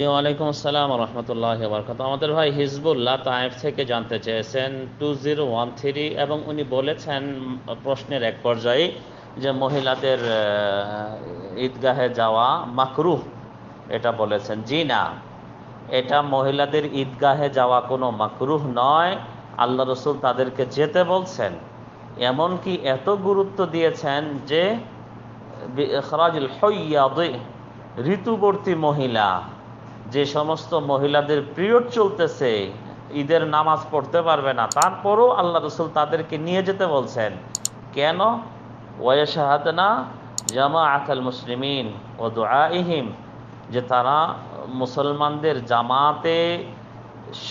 জি ওয়ালাইকুম আসসালাম রহমতুল্লাহ বরকত আমাদের ভাই হিজবুল্লাহ তায়েফ থেকে জানতে চেয়েছেন টু জিরো ওয়ান থ্রি এবং উনি বলেছেন প্রশ্নের এক পর্যায়ে যে মহিলাদের ঈদগাহে যাওয়া মাকরুহ এটা বলেছেন জি না এটা মহিলাদের ঈদগাহে যাওয়া কোনো মাকরুহ নয় আল্লাহ রসুল তাদেরকে যেতে বলছেন এমনকি এত গুরুত্ব দিয়েছেন যে খরাজুল হইয়া ঋতুবর্তী মহিলা যে সমস্ত মহিলাদের পিরিয়ড চলতেছে ঈদের নামাজ পড়তে পারবে না তারপরও আল্লাহ রসুল তাদেরকে নিয়ে যেতে বলছেন কেন ওয়েশাহাদনা জামা আকাল মুসলিমিন ও ইহিম যে তারা মুসলমানদের জামাতে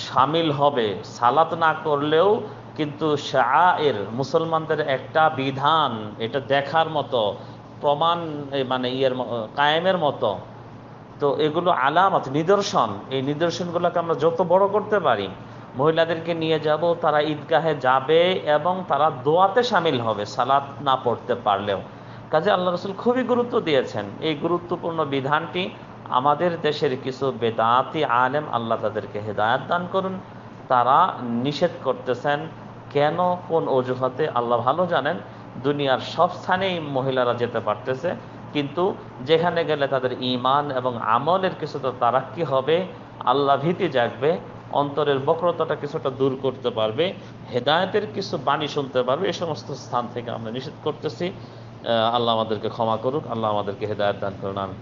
সামিল হবে সালাত না করলেও কিন্তু শাহের মুসলমানদের একটা বিধান এটা দেখার মতো প্রমাণ মানে ইয়ের কায়েমের মতো তো এগুলো আলামত নিদর্শন এই নিদর্শনগুলোকে আমরা যত বড় করতে পারি মহিলাদেরকে নিয়ে যাব তারা ঈদগাহে যাবে এবং তারা দোয়াতে সামিল হবে সালাত না পড়তে পারলেও কাজে আল্লাহ রসুল খুবই গুরুত্ব দিয়েছেন এই গুরুত্বপূর্ণ বিধানটি আমাদের দেশের কিছু বেদাতি আলেম আল্লাহ তাদেরকে হেদায়ত দান করুন তারা নিষেধ করতেছেন কেন কোন অজুহাতে আল্লাহ ভালো জানেন দুনিয়ার সব স্থানেই মহিলারা যেতে পারতেছে কিন্তু যেখানে গেলে তাদের ইমান এবং আমলের কিছুটা তারা কি হবে আল্লাহ ভীতি জাগবে অন্তরের বক্রতাটা কিছুটা দূর করতে পারবে হেদায়তের কিছু বাণী শুনতে পারবে এ সমস্ত স্থান থেকে আমরা নিষেধ করতেছি আল্লাহ আমাদেরকে ক্ষমা করুক আল্লাহ আমাদেরকে হেদায়ত দান করুন আমি